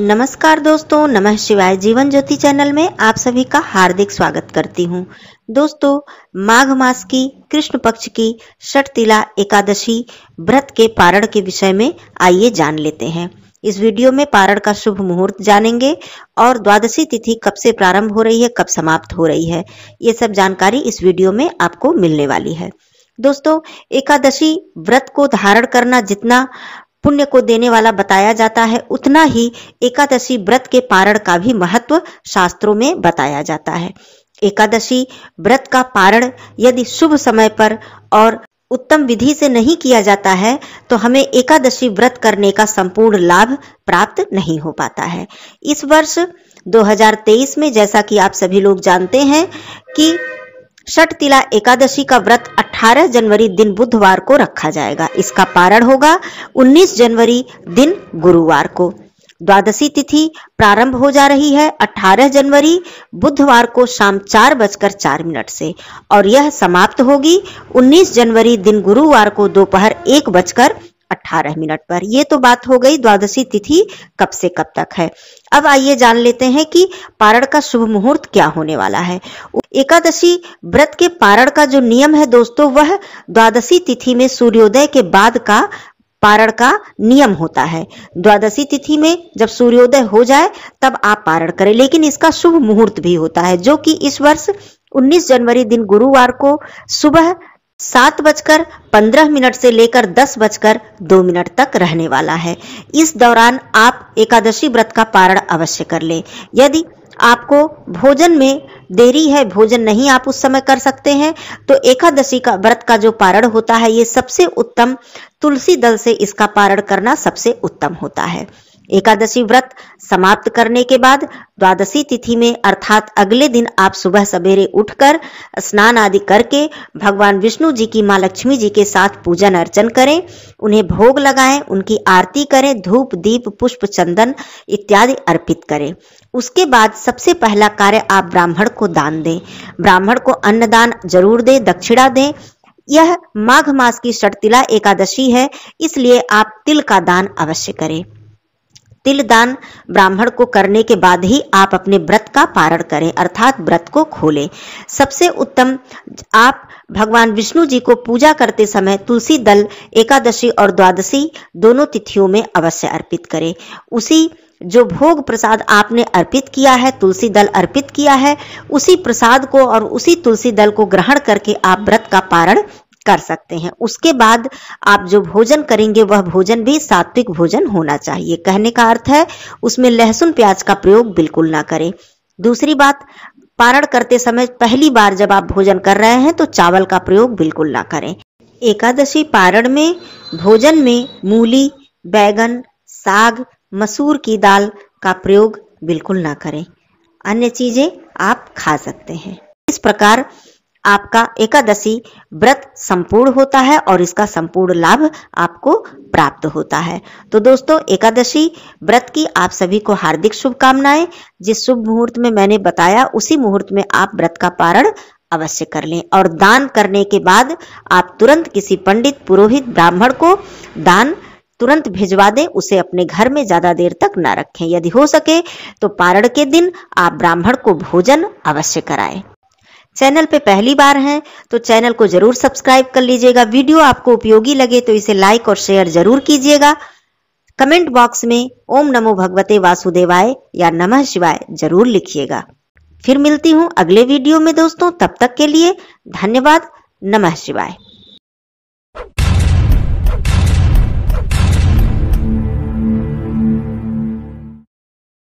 नमस्कार दोस्तों नमः शिवाय जीवन ज्योति चैनल में आप सभी का हार्दिक स्वागत करती हूं। दोस्तों माघ मास की कृष्ण पक्ष की षटतिला एकादशी व्रत के पारण के विषय में आइए जान लेते हैं इस वीडियो में पारण का शुभ मुहूर्त जानेंगे और द्वादशी तिथि कब से प्रारंभ हो रही है कब समाप्त हो रही है ये सब जानकारी इस वीडियो में आपको मिलने वाली है दोस्तों एकादशी व्रत को धारण करना जितना पुण्य को देने वाला बताया जाता है उतना ही एकादशी व्रत के पारण का भी महत्व शास्त्रों में बताया जाता है एकादशी व्रत का पारण यदि शुभ समय पर और उत्तम विधि से नहीं किया जाता है तो हमें एकादशी व्रत करने का संपूर्ण लाभ प्राप्त नहीं हो पाता है इस वर्ष 2023 में जैसा कि आप सभी लोग जानते हैं कि षट तिला एकादशी का व्रत 18 जनवरी दिन बुधवार को रखा जाएगा इसका पारण होगा 19 जनवरी दिन गुरुवार को द्वादशी तिथि प्रारंभ हो जा रही है 18 जनवरी बुधवार को शाम चार बजकर चार मिनट से और यह समाप्त होगी 19 जनवरी दिन गुरुवार को दोपहर एक बजकर अठारह मिनट पर ये तो बात हो गई द्वादशी तिथि कब से कब तक है अब आइए जान लेते हैं कि पारण का शुभ मुहूर्त क्या होने वाला है एकादशी व्रत के पारण का जो नियम है दोस्तों वह द्वादशी तिथि में सूर्योदय के बाद का पारण का नियम होता है द्वादशी तिथि में जब सूर्योदय हो जाए तब आप पारण करें लेकिन इसका शुभ मुहूर्त भी होता है जो कि इस वर्ष 19 जनवरी दिन गुरुवार को सुबह सात बजकर पंद्रह मिनट से लेकर दस बजकर दो मिनट तक रहने वाला है इस दौरान आप एकादशी व्रत का पारण अवश्य कर ले यदि आपको भोजन में देरी है भोजन नहीं आप उस समय कर सकते हैं तो एकादशी का व्रत का जो पारण होता है ये सबसे उत्तम तुलसी दल से इसका पारण करना सबसे उत्तम होता है एकादशी व्रत समाप्त करने के बाद द्वादशी तिथि में अर्थात अगले दिन आप सुबह सवेरे उठकर स्नान आदि करके भगवान विष्णु जी की माँ लक्ष्मी जी के साथ पूजन अर्चन करें उन्हें भोग लगाएं उनकी आरती करें धूप दीप पुष्प चंदन इत्यादि अर्पित करें उसके बाद सबसे पहला कार्य आप ब्राह्मण को दान दें ब्राह्मण को अन्नदान जरूर दें दक्षिणा दें यह माघ मास की षटतिला एकादशी है इसलिए आप तिल का दान अवश्य करें तिल दान ब्राह्मण को करने के बाद ही आप अपने व्रत का पारण करें अर्थात व्रत को खोलें सबसे उत्तम आप भगवान विष्णु जी को पूजा करते समय तुलसी दल एकादशी और द्वादशी दोनों तिथियों में अवश्य अर्पित करें उसी जो भोग प्रसाद आपने अर्पित किया है तुलसी दल अर्पित किया है उसी प्रसाद को और उसी तुलसी दल को ग्रहण करके आप व्रत का पारण कर सकते हैं उसके बाद आप जो भोजन करेंगे वह भोजन भी सात्विक भोजन होना चाहिए कहने का अर्थ है उसमें लहसुन प्याज का प्रयोग बिल्कुल ना करें दूसरी बात पारण करते समय पहली बार जब आप भोजन कर रहे हैं तो चावल का प्रयोग बिल्कुल ना करें एकादशी पारण में भोजन में मूली बैगन साग मसूर की दाल का प्रयोग बिल्कुल ना करें अन्य चीजें आप खा सकते हैं इस प्रकार आपका एकादशी व्रत संपूर्ण होता है और इसका संपूर्ण लाभ आपको प्राप्त होता है तो दोस्तों एकादशी व्रत की आप सभी को हार्दिक शुभकामनाएं जिस शुभ मुहूर्त में मैंने बताया उसी मुहूर्त में आप व्रत का पारण अवश्य कर लें और दान करने के बाद आप तुरंत किसी पंडित पुरोहित ब्राह्मण को दान तुरंत भिजवा दें उसे अपने घर में ज्यादा देर तक ना रखें यदि हो सके तो पारण के दिन आप ब्राह्मण को भोजन अवश्य कराएं चैनल पे पहली बार हैं तो चैनल को जरूर सब्सक्राइब कर लीजिएगा वीडियो आपको उपयोगी लगे तो इसे लाइक और शेयर जरूर कीजिएगा कमेंट बॉक्स में ओम नमो भगवते वासुदेवाय या नमः शिवाय जरूर लिखिएगा फिर मिलती हूँ अगले वीडियो में दोस्तों तब तक के लिए धन्यवाद नमः शिवाय